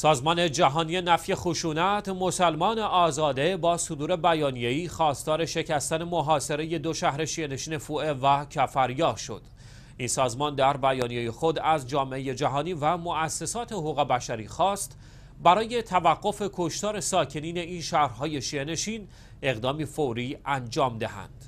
سازمان جهانی نفی خشونت مسلمان آزاده با صدور بیانیه‌ای خواستار شکستن محاصره دو شهر شیعه‌نشین فوئه و کفریا شد. این سازمان در بیانیه خود از جامعه جهانی و مؤسسات حقوق بشری خواست برای توقف کشتار ساکنین این شهرهای شیعه‌نشین اقدامی فوری انجام دهند.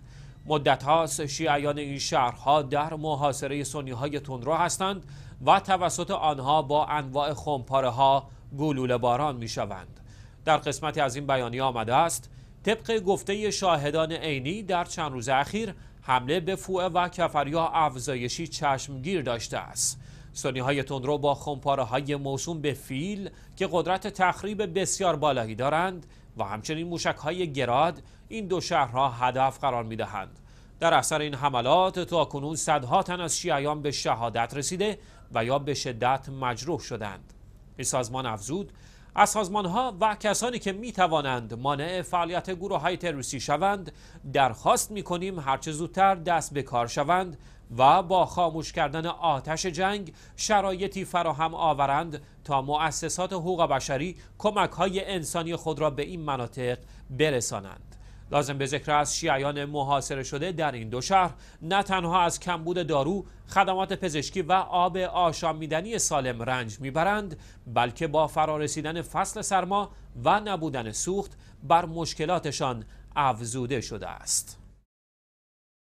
مدت هاست شیعیان این شهرها در محاصره سنی های تندرو هستند و توسط آنها با انواع خمپاره ها گلوله باران می شوند. در قسمتی از این بیانیه آمده است طبق گفته شاهدان عینی در چند روز اخیر حمله به فوه و کفریا افزایشی چشمگیر داشته است سنی های تندرو با خمپاره های موسوم به فیل که قدرت تخریب بسیار بالایی دارند و همچنین موشک های گراد این دو شهر را هدف قرار می دهند. در اثر این حملات تا کنون صدها تن از شیعیان به شهادت رسیده و یا به شدت مجروح شدند. این سازمان افزود از سازمان ها و کسانی که می توانند مانع فعالیت گروه های تروریستی شوند درخواست می کنیم هرچه زودتر دست به کار شوند و با خاموش کردن آتش جنگ شرایطی فراهم آورند تا مؤسسات حقوق بشری کمک های انسانی خود را به این مناطق برسانند. لازم به ذکر است شیعیان محاصره شده در این دو شهر نه تنها از کمبود دارو خدمات پزشکی و آب آشامیدنی سالم رنج میبرند بلکه با فرارسیدن فصل سرما و نبودن سوخت بر مشکلاتشان افزوده شده است